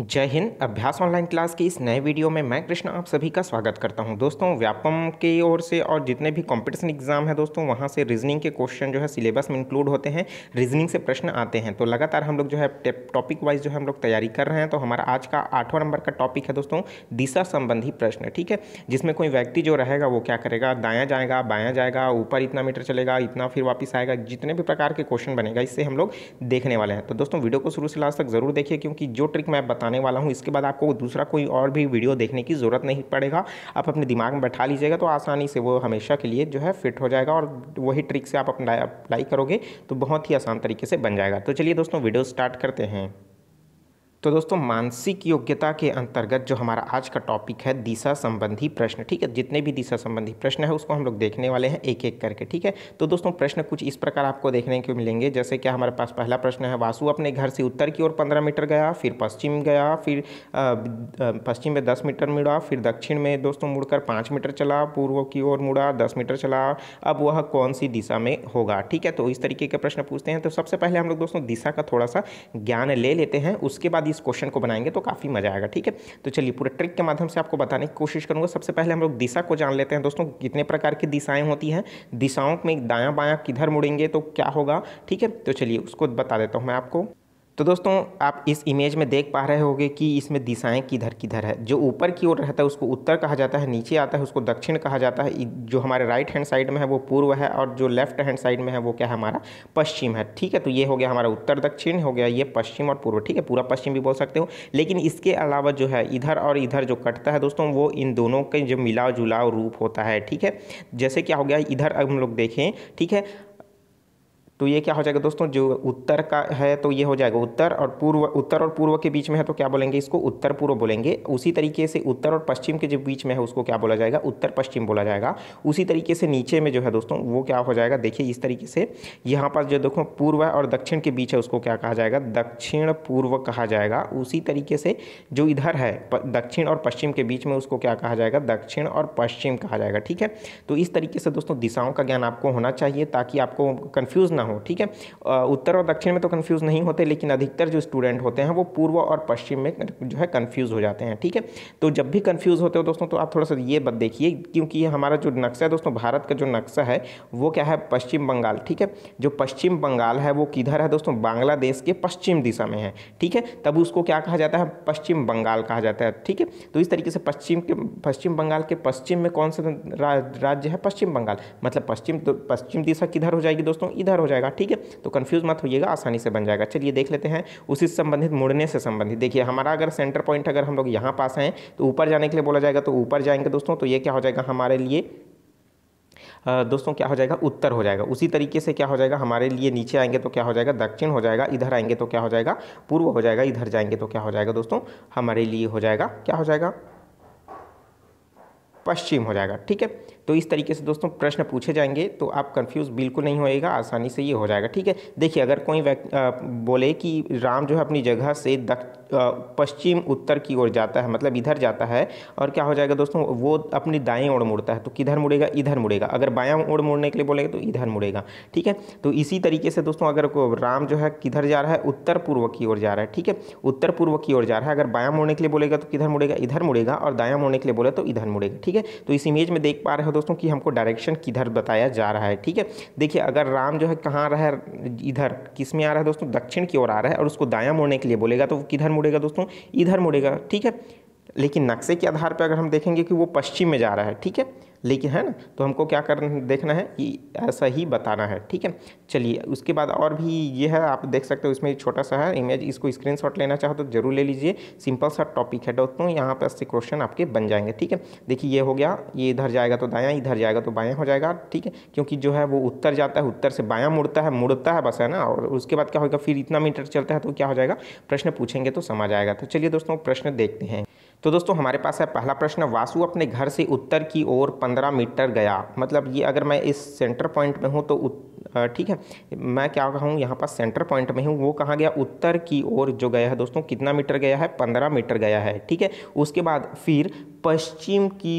जय हिंद अभ्यास online class की इस नए वीडियो में मैं कृष्णा आप सभी का स्वागत करता हूं दोस्तों व्यापम के ओर से और जितने भी कॉम्पिटिशन एग्जाम है दोस्तों वहां से रीजनिंग के क्वेश्चन जो है सिलेबस में इंक्लूड होते हैं रीजनिंग से प्रश्न आते हैं तो लगातार हम लोग जो है टॉपिक वाइज जो है हम लोग तैयारी कर रहे हैं तो हमारा आज का आठवां नंबर का टॉपिक है दोस्तों दिशा संबंधी प्रश्न ठीक है जिसमें कोई व्यक्ति जो रहेगा वो क्या करेगा दाया जाएगा बाया जाएगा ऊपर इतना मीटर चलेगा इतना फिर वापस आएगा जितने भी प्रकार के क्वेश्चन बनेगा इससे हम लोग देखने वाले हैं तो दोस्तों वीडियो को शुरू से लास्ट तक जरूर देखिए क्योंकि जो ट्रिक मैं बता बताने वाला हूँ इसके बाद आपको दूसरा कोई और भी वीडियो देखने की ज़रूरत नहीं पड़ेगा आप अपने दिमाग में बैठा लीजिएगा तो आसानी से वो हमेशा के लिए जो है फिट हो जाएगा और वही ट्रिक से आप अपना अप्लाई करोगे तो बहुत ही आसान तरीके से बन जाएगा तो चलिए दोस्तों वीडियो स्टार्ट करते हैं तो दोस्तों मानसिक योग्यता के अंतर्गत जो हमारा आज का टॉपिक है दिशा संबंधी प्रश्न ठीक है जितने भी दिशा संबंधी प्रश्न है उसको हम लोग देखने वाले हैं एक एक करके ठीक है तो दोस्तों प्रश्न कुछ इस प्रकार आपको देखने को मिलेंगे जैसे कि हमारे पास पहला प्रश्न है वासु अपने घर से उत्तर की ओर पंद्रह मीटर गया फिर पश्चिम गया फिर पश्चिम में दस मीटर मुड़ा फिर दक्षिण में दोस्तों मुड़कर पाँच मीटर चला पूर्व की ओर मुड़ा दस मीटर चला अब वह कौन सी दिशा में होगा ठीक है तो इस तरीके के प्रश्न पूछते हैं तो सबसे पहले हम लोग दोस्तों दिशा का थोड़ा सा ज्ञान ले लेते हैं उसके बाद इस क्वेश्चन को बनाएंगे तो काफ़ी मज़ा आएगा ठीक है तो चलिए पूरे ट्रिक के माध्यम से आपको बताने की कोशिश करूँगा सबसे पहले हम लोग दिशा को जान लेते हैं दोस्तों कितने प्रकार की दिशाएँ होती हैं दिशाओं में दायाँ बायाँ किधर मुड़ेंगे तो क्या होगा ठीक है तो चलिए उसको बता देता हूँ मैं आपको तो दोस्तों आप इस इमेज में देख पा रहे होंगे कि इसमें दिशाएं किधर किधर है जो ऊपर की ओर रहता है उसको उत्तर कहा जाता है नीचे आता है उसको दक्षिण कहा जाता है जो हमारे राइट हैंड साइड में है वो पूर्व है और जो लेफ्ट हैंड साइड में है वो क्या है हमारा पश्चिम है ठीक है तो ये हो गया हमारा उत्तर दक्षिण हो गया ये पश्चिम और पूर्व ठीक है पूरा पश्चिम भी बोल सकते हो लेकिन इसके अलावा जो है इधर और इधर जो कटता है दोस्तों वो इन दोनों के जो मिलाव जुलाव रूप होता है ठीक है जैसे क्या हो गया इधर हम लोग देखें ठीक है तो ये क्या हो जाएगा दोस्तों जो उत्तर का है तो ये हो जाएगा उत्तर और पूर्व उत्तर और पूर्व के बीच में है तो क्या बोलेंगे इसको उत्तर पूर्व बोलेंगे उसी तरीके से उत्तर और पश्चिम के जो बीच में है उसको क्या बोला जाएगा उत्तर पश्चिम बोला जाएगा उसी तरीके से नीचे में जो है दोस्तों वो क्या हो जाएगा देखिए इस तरीके से यहाँ पर जो देखो पूर्व और दक्षिण के बीच है उसको क्या कहा जाएगा दक्षिण पूर्व कहा जाएगा उसी तरीके से जो इधर है दक्षिण और पश्चिम के बीच में उसको क्या कहा जाएगा दक्षिण और पश्चिम कहा जाएगा ठीक है तो इस तरीके से दोस्तों दिशाओं का ज्ञान आपको होना चाहिए ताकि आपको कन्फ्यूज़ ना ना हो ठीक है उत्तर और दक्षिण में तो कन्फ्यूज़ नहीं होते लेकिन अधिकतर जो स्टूडेंट होते हैं वो पूर्व और पश्चिम में जो है कन्फ्यूज़ हो जाते हैं ठीक है तो जब भी कन्फ्यूज़ होते हो दोस्तों तो आप थोड़ा सा ये बात देखिए क्योंकि ये हमारा जो नक्शा है दोस्तों भारत का जो नक्शा है वो क्या है पश्चिम बंगाल ठीक है जो पश्चिम बंगाल है वो किधर है दोस्तों बांग्लादेश के पश्चिम दिशा में है ठीक है तब उसको क्या कहा जाता है पश्चिम बंगाल कहा जाता है ठीक है तो इस तरीके से पश्चिम के पश्चिम बंगाल के पश्चिम में कौन सा राज्य है पश्चिम बंगाल मतलब पश्चिम तो, पश्चिम दिशा किधर हो जाएगी दोस्तों इधर हो जाएगी जाएगा ठीक है तो कन्फ्यूज़ मत होइएगा आसानी से बन जाएगा चलिए देख लेते हैं उसी से संबंधित मुड़ने से संबंधित देखिए हमारा अगर सेंटर पॉइंट अगर हम लोग यहाँ पास आएँ तो ऊपर जाने के लिए बोला जाएगा तो ऊपर जाएंगे दोस्तों तो ये क्या हो जाएगा हमारे लिए दोस्तों क्या हो जाएगा उत्तर हो जाएगा उसी तरीके से क्या हो जाएगा हमारे लिए नीचे आएंगे तो क्या हो जाएगा दक्षिण हो जाएगा इधर आएंगे तो क्या हो जाएगा पूर्व हो जाएगा इधर जाएंगे तो क्या हो जाएगा दोस्तों हमारे लिए हो जाएगा क्या हो जाएगा पश्चिम हो जाएगा ठीक है तो इस तरीके से दोस्तों प्रश्न पूछे जाएंगे तो आप कंफ्यूज बिल्कुल नहीं होएगा आसानी से ये हो जाएगा ठीक है देखिए अगर कोई बोले कि राम जो है अपनी जगह से पश्चिम उत्तर की ओर जाता है मतलब इधर जाता है और क्या हो जाएगा दोस्तों वो अपनी दाएँ ओर मुड़ता है तो किधर मुड़ेगा इधर मुड़ेगा अगर बायाँ ओर मुड़ने के लिए बोलेंगे तो इधर मुड़ेगा ठीक है तो इसी तरीके से दोस्तों अगर राम जो है किधर जा रहा है उत्तर पूर्व की ओर जा रहा है ठीक है उत्तर पूर्व की ओर जा रहा है अगर बायाँ मुड़ने के लिए बोलेगा तो किधर मुड़ेगा इधर मुड़ेगा और दायाँ मुड़ने के लिए बोले तो इधर मुड़ेगा ठीक है तो इस इमेज में देख पा रहे हो दोस्तों कि हमको डायरेक्शन किधर बताया जा रहा है ठीक है देखिए अगर राम जो है कहाँ रहा है इधर किस में आ रहा है दोस्तों दक्षिण की ओर आ रहा है और उसको दाया मोड़ने के लिए बोलेगा तो वो किधर मुड़ेगा दोस्तों इधर मुड़ेगा ठीक है लेकिन नक्शे के आधार पर अगर हम देखेंगे कि वो पश्चिम में जा रहा है ठीक है लेकिन है ना तो हमको क्या कर देखना है कि ऐसा ही बताना है ठीक है चलिए उसके बाद और भी ये है आप देख सकते हो इसमें एक छोटा सा है इमेज इसको स्क्रीन लेना चाहो तो जरूर ले लीजिए सिंपल सा टॉपिक है दोस्तों यहाँ पर ऐसे क्वेश्चन आपके बन जाएंगे ठीक है देखिए ये हो गया ये इधर जाएगा तो दायाँ इधर जाएगा तो बायाँ हो जाएगा ठीक है क्योंकि जो है वो उत्तर जाता है उत्तर से बायाँ मुड़ता है मुड़ता है बस है ना और उसके बाद क्या होगा फिर इतना मीटर चलता है तो क्या हो जाएगा प्रश्न पूछेंगे तो समझ आएगा तो चलिए दोस्तों प्रश्न देखते हैं तो दोस्तों हमारे पास है पहला प्रश्न वासु अपने घर से उत्तर की ओर पंद्रह मीटर गया मतलब ये अगर मैं इस सेंटर पॉइंट में हूँ तो ठीक है मैं क्या कहूँ यहाँ पास सेंटर पॉइंट में हूँ वो कहाँ गया उत्तर की ओर जो गया है दोस्तों कितना मीटर गया है पंद्रह मीटर गया है ठीक है उसके बाद फिर पश्चिम की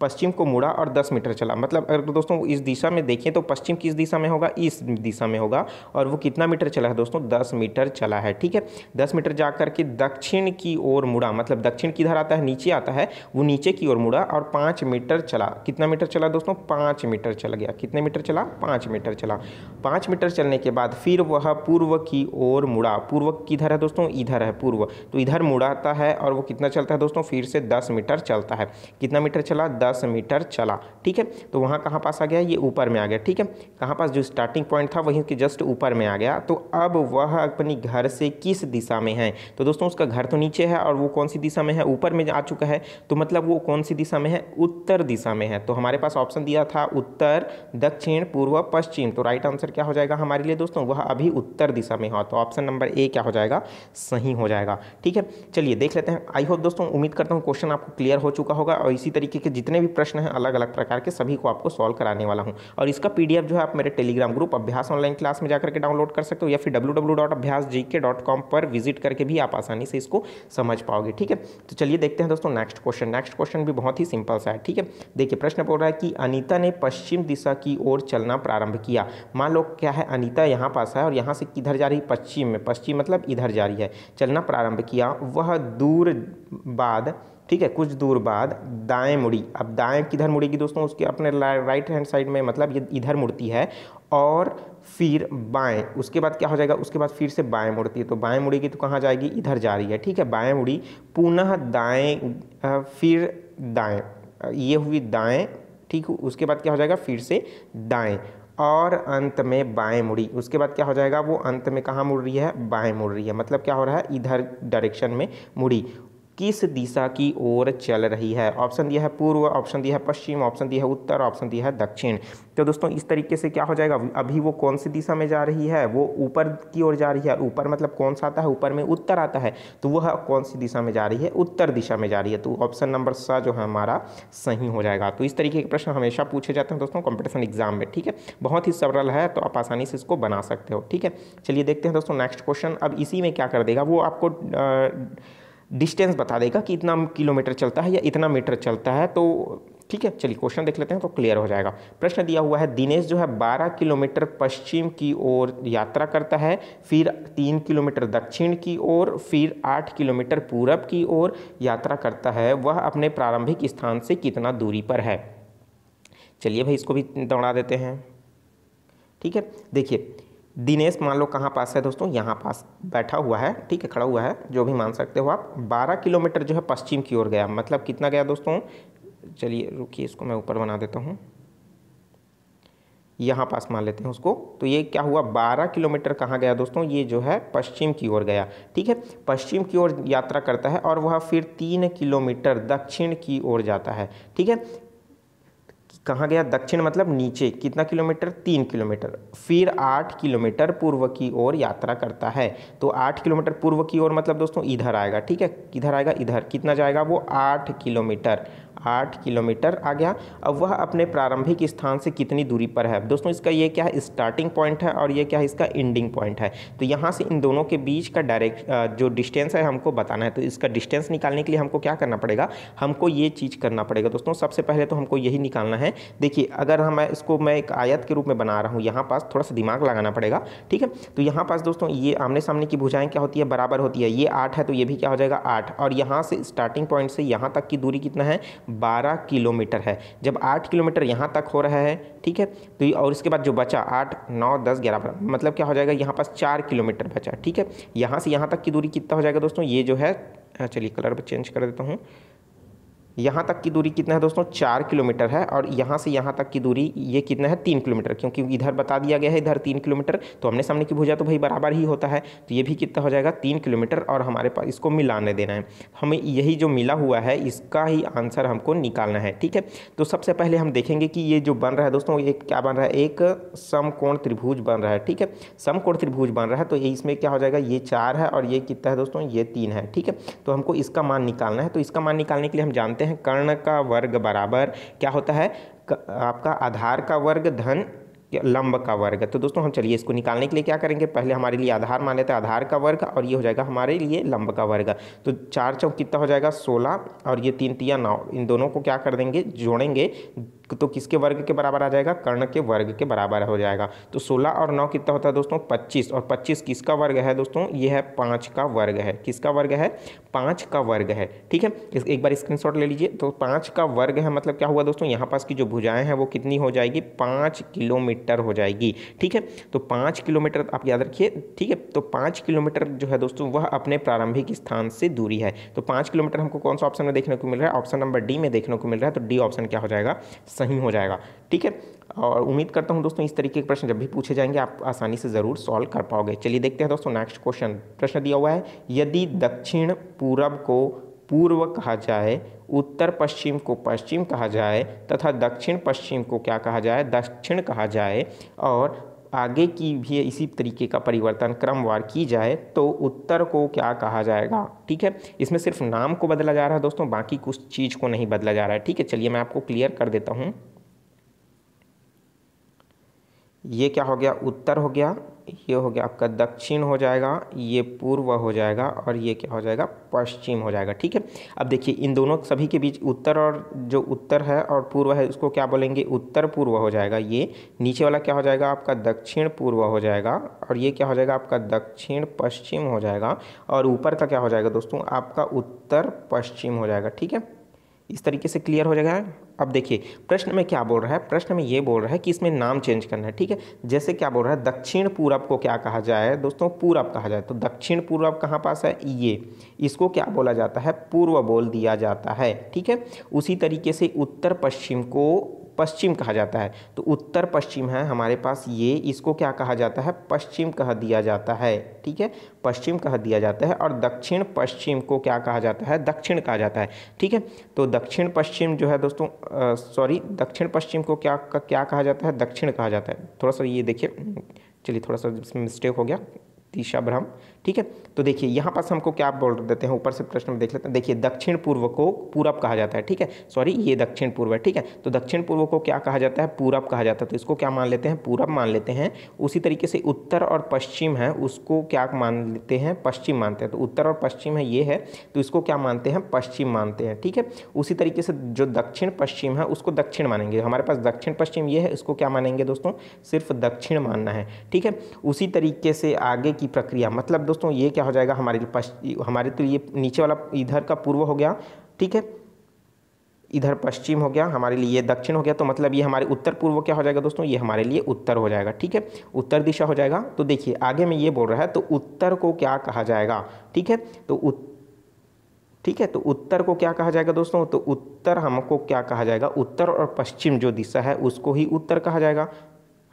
पश्चिम को मुड़ा और 10 मीटर चला मतलब अगर दोस्तों इस दिशा में देखें तो पश्चिम किस दिशा में होगा इस दिशा में होगा और वो कितना मीटर चला है दोस्तों 10 मीटर चला है ठीक है 10 मीटर जा करके दक्षिण की ओर मुड़ा मतलब दक्षिण किधर आता है नीचे आता है वो नीचे की ओर मुड़ा और पाँच मीटर चला कितना मीटर चला दोस्तों पाँच मीटर चल गया कितने मीटर चला पाँच मीटर चला पाँच मीटर चलने के बाद फिर वह पूर्व की ओर मुड़ा पूर्व किधर है दोस्तों इधर है पूर्व तो इधर मुड़ाता है और वो कितना चलता है दोस्तों फिर से दस मीटर चलता है कितना मीटर चला दस दस मीटर चला ठीक है तो वहाँ कहाँ पास आ गया ये ऊपर में आ गया ठीक है कहाँ पास जो स्टार्टिंग पॉइंट था वहीं के जस्ट ऊपर में आ गया तो अब वह अपनी घर से किस दिशा में है तो दोस्तों उसका घर तो नीचे है और वो कौन सी दिशा में है ऊपर में आ चुका है तो मतलब वो कौन सी दिशा में है उत्तर दिशा में है तो हमारे पास ऑप्शन दिया था उत्तर दक्षिण पूर्व पश्चिम तो राइट आंसर क्या हो जाएगा हमारे लिए दोस्तों वह अभी उत्तर दिशा में हो तो ऑप्शन नंबर ए क्या हो जाएगा सही हो जाएगा ठीक है चलिए देख लेते हैं आई होप दोस्तों उम्मीद करता हूँ क्वेश्चन आपको क्लियर हो चुका होगा और इसी तरीके के जितने जितने भी प्रश्न हैं अलग अलग प्रकार के सभी को आपको सॉल्व कराने वाला हूँ और इसका पी जो है आप मेरे Telegram group Abhyas online class में जाकर के डाउनलोड कर सकते हो या फिर डब्ल्यू पर विजिट करके भी आप आसानी से इसको समझ पाओगे ठीक है तो चलिए देखते हैं दोस्तों नेक्स्ट क्वेश्चन नेक्स्ट क्वेश्चन भी बहुत ही सिंपल सा है ठीक है देखिए प्रश्न बोल रहा है कि अनिता ने पश्चिम दिशा की ओर चलना प्रारंभ किया मान लो क्या है अनिता यहाँ पास है और यहाँ से किधर जा रही पश्चिम में पश्चिम मतलब इधर जा रही है चलना प्रारंभ किया वह दूर बाद ठीक है कुछ दूर बाद दाएं मुड़ी अब दाएं किधर मुड़ेगी दोस्तों उसके अपने राइट हैंड साइड में मतलब ये इधर मुड़ती है और फिर बाएं उसके बाद क्या हो जाएगा उसके बाद फिर से बाएं मुड़ती है तो बाएं मुड़ेगी तो कहाँ जाएगी इधर जा रही है ठीक है बाएं मुड़ी पुनः दाएं फिर दाएं ये हुई दाएं ठीक उसके बाद क्या हो जाएगा फिर से दाएं और अंत में बाएं मुड़ी उसके बाद क्या हो जाएगा वो अंत में कहाँ मुड़ रही है बाएं मुड़ रही है मतलब क्या हो रहा है इधर डायरेक्शन में मुड़ी किस दिशा की ओर चल रही है ऑप्शन दिया है पूर्व ऑप्शन दिया है पश्चिम ऑप्शन दिया है उत्तर ऑप्शन दिया है दक्षिण तो दोस्तों इस तरीके से क्या हो जाएगा अभी वो कौन सी दिशा में जा रही है वो ऊपर की ओर जा रही है ऊपर मतलब कौन सा आता है ऊपर में उत्तर आता है तो वह कौन सी दिशा में जा रही है उत्तर दिशा में जा रही है तो ऑप्शन नंबर सा जो है हमारा सही हो जाएगा तो इस तरीके के प्रश्न हमेशा पूछे जाते हैं दोस्तों कॉम्पिटिशन एग्जाम में ठीक है बहुत ही सरल है तो आप आसानी से इसको बना सकते हो ठीक है चलिए देखते हैं दोस्तों नेक्स्ट क्वेश्चन अब इसी में क्या कर देगा वो आपको डिस्टेंस बता देगा कि इतना किलोमीटर चलता है या इतना मीटर चलता है तो ठीक है चलिए क्वेश्चन देख लेते हैं तो क्लियर हो जाएगा प्रश्न दिया हुआ है दिनेश जो है 12 किलोमीटर पश्चिम की ओर यात्रा करता है फिर 3 किलोमीटर दक्षिण की ओर फिर 8 किलोमीटर पूरब की ओर यात्रा करता है वह अपने प्रारंभिक स्थान से कितना दूरी पर है चलिए भाई इसको भी दौड़ा देते हैं ठीक है देखिए दिनेश मान लो कहाँ पास है दोस्तों यहाँ पास बैठा हुआ है ठीक है खड़ा हुआ है जो भी मान सकते हो आप 12 किलोमीटर जो है पश्चिम की ओर गया मतलब कितना गया दोस्तों चलिए रुकिए इसको मैं ऊपर बना देता हूँ यहाँ पास मान लेते हैं उसको तो ये क्या हुआ 12 किलोमीटर कहाँ गया दोस्तों ये जो है पश्चिम की ओर गया ठीक है पश्चिम की ओर यात्रा करता है और वह फिर तीन किलोमीटर दक्षिण की ओर जाता है ठीक है कहाँ गया दक्षिण मतलब नीचे कितना किलोमीटर तीन किलोमीटर फिर आठ किलोमीटर पूर्व की ओर यात्रा करता है तो आठ किलोमीटर पूर्व की ओर मतलब दोस्तों इधर आएगा ठीक है किधर आएगा इधर कितना जाएगा वो आठ किलोमीटर आठ किलोमीटर आ गया अब वह अपने प्रारंभिक स्थान से कितनी दूरी पर है दोस्तों इसका ये क्या है स्टार्टिंग पॉइंट है और ये क्या है इसका एंडिंग पॉइंट है तो यहाँ से इन दोनों के बीच का डायरेक्ट जो डिस्टेंस है हमको बताना है तो इसका डिस्टेंस निकालने के लिए हमको क्या करना पड़ेगा हमको ये चीज़ करना पड़ेगा दोस्तों सबसे पहले तो हमको यही निकालना है देखिए अगर हम इसको मैं एक आयत के रूप में बना रहा हूँ यहाँ पास थोड़ा सा दिमाग लगाना पड़ेगा ठीक है तो यहाँ पास दोस्तों ये आमने सामने की भुझाएँ क्या होती है बराबर होती है ये आठ है तो ये भी क्या हो जाएगा आठ और यहाँ से स्टार्टिंग पॉइंट से यहाँ तक की दूरी कितना है बारह किलोमीटर है जब आठ किलोमीटर यहाँ तक हो रहा है ठीक है तो और इसके बाद जो बचा आठ नौ दस ग्यारह बारह मतलब क्या हो जाएगा यहाँ पास चार किलोमीटर बचा ठीक है यहाँ से यहाँ तक की दूरी कितना हो जाएगा दोस्तों ये जो है चलिए कलर चेंज कर देता हूँ यहाँ तक की दूरी कितना है दोस्तों चार किलोमीटर है और यहाँ से यहाँ तक की दूरी ये कितना है तीन किलोमीटर क्योंकि इधर बता दिया गया है इधर तीन किलोमीटर तो हमने सामने की भुजा तो भाई बराबर ही होता है तो ये भी कितना हो जाएगा तीन किलोमीटर और हमारे पास इसको मिलाने देना है हमें यही जो मिला हुआ है इसका ही आंसर हमको निकालना है ठीक है तो सबसे पहले हम देखेंगे कि ये जो बन रहा है दोस्तों एक क्या बन रहा है एक समकोण त्रिभुज बन रहा है ठीक है समकोण त्रिभुज बन रहा है तो इसमें क्या हो जाएगा ये चार है और ये कितना है दोस्तों ये तीन है ठीक है तो हमको इसका मान निकालना है तो इसका मान निकालने के लिए हम जानते हैं हैं कर्ण का वर्ग बराबर क्या होता है आपका आधार का वर्ग धन लंब का वर्ग तो दोस्तों हम चलिए इसको निकालने के लिए क्या करेंगे पहले हमारे लिए आधार मान लेते हैं आधार का वर्ग और ये हो जाएगा हमारे लिए लंब का वर्ग तो चार चौक कितना हो जाएगा सोलह और ये तीन तिया नौ इन दोनों को क्या कर देंगे जोड़ेंगे तो किसके वर्ग के बराबर आ जाएगा कर्ण के वर्ग के बराबर हो जाएगा तो सोलह और नौ कितना होता है दोस्तों पच्चीस और पच्चीस किसका वर्ग है दोस्तों ये है पाँच का वर्ग है किसका वर्ग है पाँच का वर्ग है ठीक है एक बार स्क्रीन ले लीजिए तो पाँच का वर्ग है मतलब क्या हुआ दोस्तों यहाँ पास की जो भुजाएँ हैं वो कितनी हो जाएगी पाँच किलोमीटर हो जाएगी ठीक है तो पाँच किलोमीटर आप याद रखिए ठीक है तो पाँच किलोमीटर जो है दोस्तों वह अपने प्रारंभिक स्थान से दूरी है तो पाँच किलोमीटर हमको कौन सा ऑप्शन में देखने को मिल रहा है ऑप्शन नंबर डी में देखने को मिल रहा है तो डी ऑप्शन क्या हो जाएगा सही हो जाएगा ठीक है और उम्मीद करता हूँ दोस्तों इस तरीके के प्रश्न जब भी पूछे जाएंगे आप आसानी से ज़रूर सॉल्व कर पाओगे चलिए देखते हैं दोस्तों नेक्स्ट क्वेश्चन प्रश्न दिया हुआ है यदि दक्षिण पूर्व को पूर्व कहा जाए उत्तर पश्चिम को पश्चिम कहा जाए तथा दक्षिण पश्चिम को क्या कहा जाए दक्षिण कहा जाए और आगे की भी इसी तरीके का परिवर्तन क्रमवार की जाए तो उत्तर को क्या कहा जाएगा ठीक है इसमें सिर्फ नाम को बदला जा रहा है दोस्तों बाकी कुछ चीज़ को नहीं बदला जा रहा है ठीक है चलिए मैं आपको क्लियर कर देता हूँ ये क्या हो गया उत्तर हो गया ये हो गया आपका दक्षिण हो जाएगा ये पूर्व हो जाएगा और ये क्या हो जाएगा पश्चिम हो जाएगा ठीक है अब देखिए इन दोनों सभी के बीच उत्तर और जो उत्तर है और पूर्व है उसको क्या बोलेंगे उत्तर पूर्व हो जाएगा ये नीचे वाला क्या हो जाएगा आपका दक्षिण पूर्व हो जाएगा और ये क्या हो जाएगा आपका दक्षिण पश्चिम हो जाएगा और ऊपर का क्या हो जाएगा दोस्तों आपका उत्तर पश्चिम हो जाएगा ठीक है इस तरीके से क्लियर हो जाएगा अब देखिए प्रश्न में क्या बोल रहा है प्रश्न में ये बोल रहा है कि इसमें नाम चेंज करना है ठीक है जैसे क्या बोल रहा है दक्षिण पूरब को क्या कहा जाए दोस्तों पूरब कहा जाए तो दक्षिण पूरब कहाँ पास है ये इसको क्या बोला जाता है पूर्व बोल दिया जाता है ठीक है उसी तरीके से उत्तर पश्चिम को पश्चिम कहा जाता है तो उत्तर पश्चिम है हमारे पास ये इसको क्या कहा जाता है पश्चिम कह दिया जाता है ठीक है पश्चिम कह दिया जाता है और दक्षिण पश्चिम को क्या कहा जाता है दक्षिण कहा जाता है ठीक है तो दक्षिण पश्चिम जो है दोस्तों सॉरी दक्षिण पश्चिम को क्या क्या कहा जाता है दक्षिण कहा जाता है थोड़ा सा ये देखिए चलिए थोड़ा सा मिस्टेक हो गया दिशा भ्रम ठीक है तो देखिए यहाँ पास हमको क्या बोल देते हैं ऊपर से प्रश्न में देख लेते हैं देखिए दक्षिण पूर्व को पूरब कहा जाता है ठीक है सॉरी ये दक्षिण पूर्व है ठीक है तो दक्षिण पूर्व को क्या कहा जाता है पूरब कहा जाता है तो इसको क्या मान लेते हैं पूरब मान लेते हैं उसी तरीके से उत्तर और पश्चिम है उसको क्या मान लेते हैं पश्चिम मानते हैं तो उत्तर और पश्चिम है ये है तो इसको क्या मानते हैं पश्चिम मानते हैं ठीक है उसी तरीके से जो दक्षिण पश्चिम है उसको दक्षिण मानेंगे हमारे पास दक्षिण पश्चिम ये है इसको क्या मानेंगे दोस्तों सिर्फ दक्षिण मानना है ठीक है उसी तरीके से आगे की प्रक्रिया मतलब दोस्तों ये क्या हो जाएगा हमारे लिए हमारे तो ये नीचे वाला इधर का पूर्व हो गया ठीक है इधर पश्चिम हो गया हमारे लिए दक्षिण हो गया तो मतलब ये हमारे उत्तर पूर्व क्या हो जाएगा दोस्तों ये हमारे लिए उत्तर हो जाएगा ठीक है उत्तर दिशा हो जाएगा तो देखिए आगे में ये बोल रहा है तो उत्तर को क्या कहा जाएगा ठीक है तो ठीक है तो उत्तर को क्या कहा जाएगा दोस्तों तो उत्तर हमको क्या कहा जाएगा उत्तर और पश्चिम जो दिशा है उसको ही उत्तर कहा जाएगा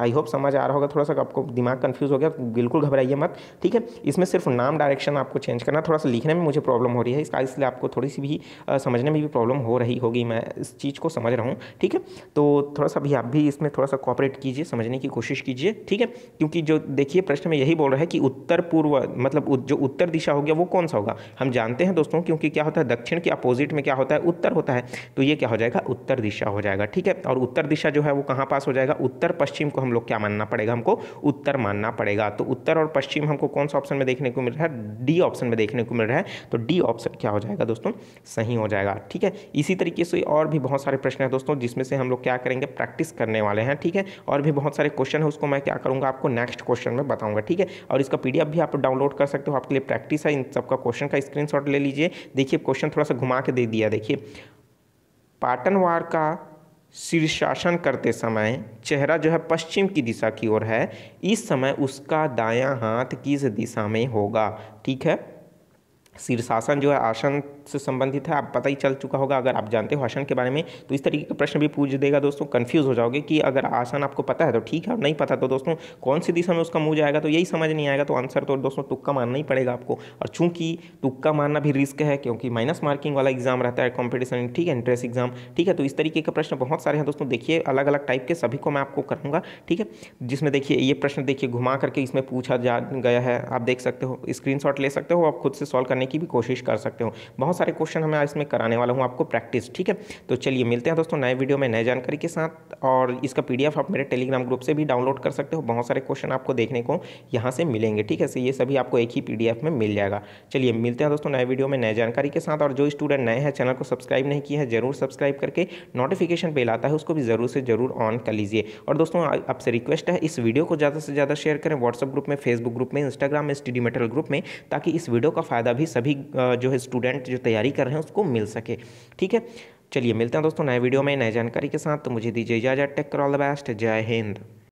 आई होप समझ आ रहा होगा थोड़ा सा आपको दिमाग कन्फ्यूज़ हो गया बिल्कुल घबराइए मत ठीक है इसमें सिर्फ नाम डायरेक्शन आपको चेंज करना थोड़ा सा लिखने में मुझे प्रॉब्लम हो रही है इसका इसलिए आपको थोड़ी सी भी आ, समझने में भी प्रॉब्लम हो रही होगी मैं इस चीज़ को समझ रहा हूँ ठीक है तो थोड़ा सा भी आप भी इसमें थोड़ा सा कॉपरेट कीजिए समझने की कोशिश कीजिए ठीक है क्योंकि जो देखिए प्रश्न में यही बोल रहा है कि उत्तर पूर्व मतलब जो उत्तर दिशा हो गया वो कौन सा होगा हम जानते हैं दोस्तों क्योंकि क्या होता है दक्षिण के अपोजिट में क्या होता है उत्तर होता है तो ये क्या हो जाएगा उत्तर दिशा हो जाएगा ठीक है और उत्तर दिशा जो है वो कहाँ पास हो जाएगा उत्तर पश्चिम को हम लोग क्या मानना पड़ेगा हमको उत्तर मानना पड़ेगा तो उत्तर और पश्चिम हमको कौन सा ऑप्शन में देखने को मिल रहा है डी ऑप्शन में देखने को मिल रहा है तो डी ऑप्शन क्या हो जाएगा दोस्तों सही हो जाएगा ठीक है इसी तरीके से और भी बहुत सारे प्रश्न है दोस्तों जिसमें से हम लोग क्या करेंगे प्रैक्टिस करने वाले हैं ठीक है और भी बहुत सारे क्वेश्चन है उसको मैं क्या करूँगा आपको नेक्स्ट क्वेश्चन में बताऊँगा ठीक है और इसका पी भी आप डाउनलोड कर सकते हो आपके लिए प्रैक्टिस है इन सबका क्वेश्चन का स्क्रीन ले लीजिए देखिए क्वेश्चन थोड़ा सा घुमा के दे दिया देखिए पाटनवार का शीर्षासन करते समय चेहरा जो है पश्चिम की दिशा की ओर है इस समय उसका दायां हाथ किस दिशा में होगा ठीक है शीर्षासन जो है आसन से संबंधित है आप पता ही चल चुका होगा अगर आप जानते हो आसन के बारे में तो इस तरीके का प्रश्न भी पूछ देगा दोस्तों कन्फ्यूज़ हो जाओगे कि अगर आसन आपको पता है तो ठीक है और नहीं पता तो दोस्तों कौन सी दिशा में उसका मुँह जाएगा तो यही समझ नहीं आएगा तो आंसर तो दोस्तों तुक्का मानना ही पड़ेगा आपको और चूंकि तुक्का मानना भी रिस्क है क्योंकि माइनस मार्किंग वाला एग्जाम रहता है कॉम्पिटिशन ठीक है एंट्रेंस एग्जाम ठीक है तो इस तरीके का प्रश्न बहुत सारे हैं दोस्तों देखिए अलग अलग टाइप के सभी को मैं आपको करूँगा ठीक है जिसमें देखिए ये प्रश्न देखिए घुमा करके इसमें पूछा जा गया है आप देख सकते हो स्क्रीनशॉट ले सकते हो आप खुद से सॉल्व करने की भी कोशिश कर सकते हो बहुत बहुत सारे क्वेश्चन हमें इसमें कराने वाला हूँ आपको प्रैक्टिस ठीक है तो चलिए मिलते हैं दोस्तों नए वीडियो में नए जानकारी के साथ और इसका पी आप मेरे टेलीग्राम ग्रुप से भी डाउनलोड कर सकते हो बहुत सारे क्वेश्चन आपको देखने को यहाँ से मिलेंगे ठीक है तो ये सभी आपको एक ही पी में मिल जाएगा चलिए मिलते हैं दोस्तों नए वीडियो में नए जानकारी के साथ और जो स्टूडेंट नए हैं चैनल को सब्सक्राइब नहीं किया है जरूर सब्सक्राइब करके नोटिफिकेशन बेल आता है उसको भी ज़रूर से ज़रूर ऑन कर लीजिए और दोस्तों आपसे रिक्वेस्ट है इस वीडियो को ज़्यादा से ज़्यादा शेयर करें व्हाट्सअप ग्रुप में फेसबुक ग्रुप में इंस्टाग्राम में स्टडी मेटेरियल ग्रुप में ताकि इस वीडियो का फ़ायदा भी सभी जो है स्टूडेंट जो तैयारी कर रहे हैं उसको मिल सके ठीक है चलिए मिलते हैं दोस्तों नए वीडियो में नए जानकारी के साथ तो मुझे दीजिए इजाजत टेक कर ऑल द बेस्ट जय हिंद